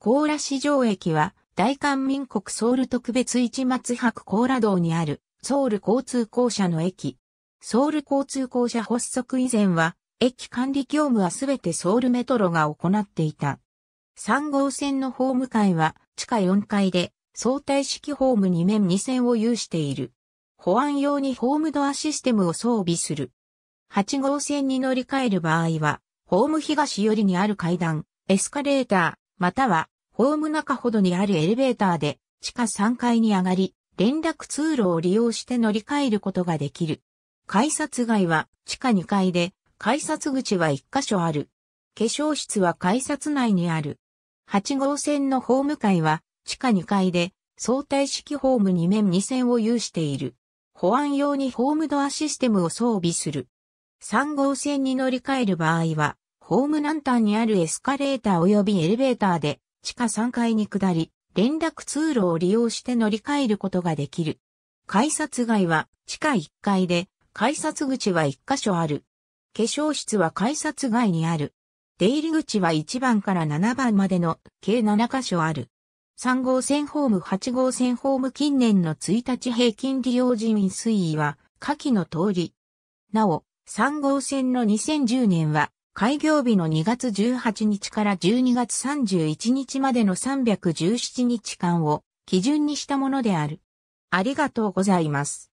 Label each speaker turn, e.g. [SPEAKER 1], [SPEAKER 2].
[SPEAKER 1] コーラ市場駅は、大韓民国ソウル特別市松白コーラ道にある、ソウル交通公社の駅。ソウル交通公社発足以前は、駅管理業務はすべてソウルメトロが行っていた。3号線のホーム階は、地下4階で、相対式ホーム2面2線を有している。保安用にホームドアシステムを装備する。8号線に乗り換える場合は、ホーム東寄りにある階段、エスカレーター、またはホーム中ほどにあるエレベーターで地下3階に上がり、連絡通路を利用して乗り換えることができる。改札外は地下2階で、改札口は1箇所ある。化粧室は改札内にある。8号線のホーム階は地下2階で、相対式ホーム2面2線を有している。保安用にホームドアシステムを装備する。3号線に乗り換える場合は、ホーム南端にあるエスカレーター及びエレベーターで地下3階に下り、連絡通路を利用して乗り換えることができる。改札外は地下1階で、改札口は1箇所ある。化粧室は改札外にある。出入り口は1番から7番までの計7箇所ある。3号線ホーム8号線ホーム近年の1日平均利用人員推移は下記の通り。なお、3号線の2010年は開業日の2月18日から12月31日までの317日間を基準にしたものである。ありがと
[SPEAKER 2] うございます。